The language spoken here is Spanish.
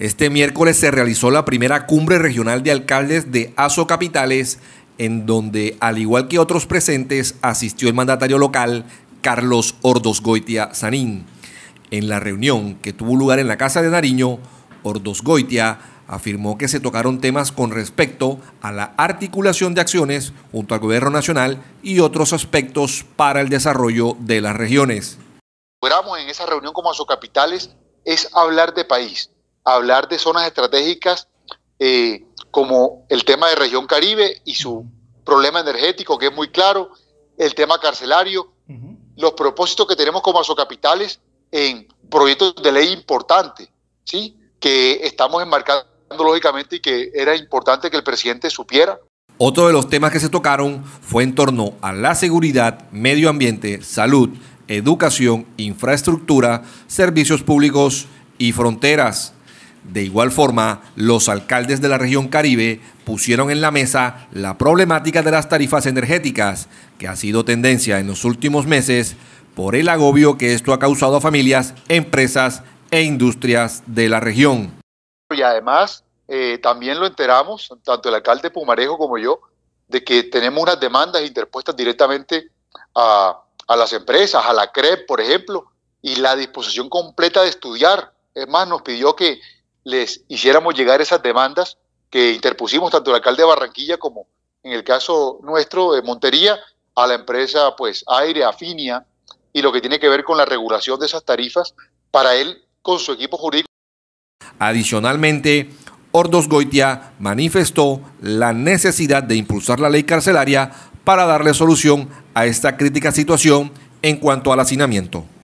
Este miércoles se realizó la primera cumbre regional de alcaldes de ASO Capitales, en donde, al igual que otros presentes, asistió el mandatario local Carlos Ordosgoitia Sanín. En la reunión que tuvo lugar en la Casa de Nariño, Ordosgoitia afirmó que se tocaron temas con respecto a la articulación de acciones junto al Gobierno Nacional y otros aspectos para el desarrollo de las regiones. Lo que en esa reunión como Asocapitales es hablar de país, hablar de zonas estratégicas eh, como el tema de región Caribe y su problema energético, que es muy claro, el tema carcelario, los propósitos que tenemos como asocapitales en proyectos de ley importantes, ¿sí? que estamos enmarcando lógicamente y que era importante que el presidente supiera. Otro de los temas que se tocaron fue en torno a la seguridad, medio ambiente, salud, educación, infraestructura, servicios públicos y fronteras. De igual forma, los alcaldes de la región Caribe pusieron en la mesa la problemática de las tarifas energéticas, que ha sido tendencia en los últimos meses por el agobio que esto ha causado a familias, empresas e industrias de la región. Y además, eh, también lo enteramos, tanto el alcalde Pumarejo como yo, de que tenemos unas demandas interpuestas directamente a, a las empresas, a la CREP, por ejemplo, y la disposición completa de estudiar. Es más, nos pidió que les hiciéramos llegar esas demandas que interpusimos tanto el alcalde de Barranquilla como en el caso nuestro de Montería a la empresa pues Aire Afinia y lo que tiene que ver con la regulación de esas tarifas para él con su equipo jurídico. Adicionalmente, Ordos Goitia manifestó la necesidad de impulsar la ley carcelaria para darle solución a esta crítica situación en cuanto al hacinamiento.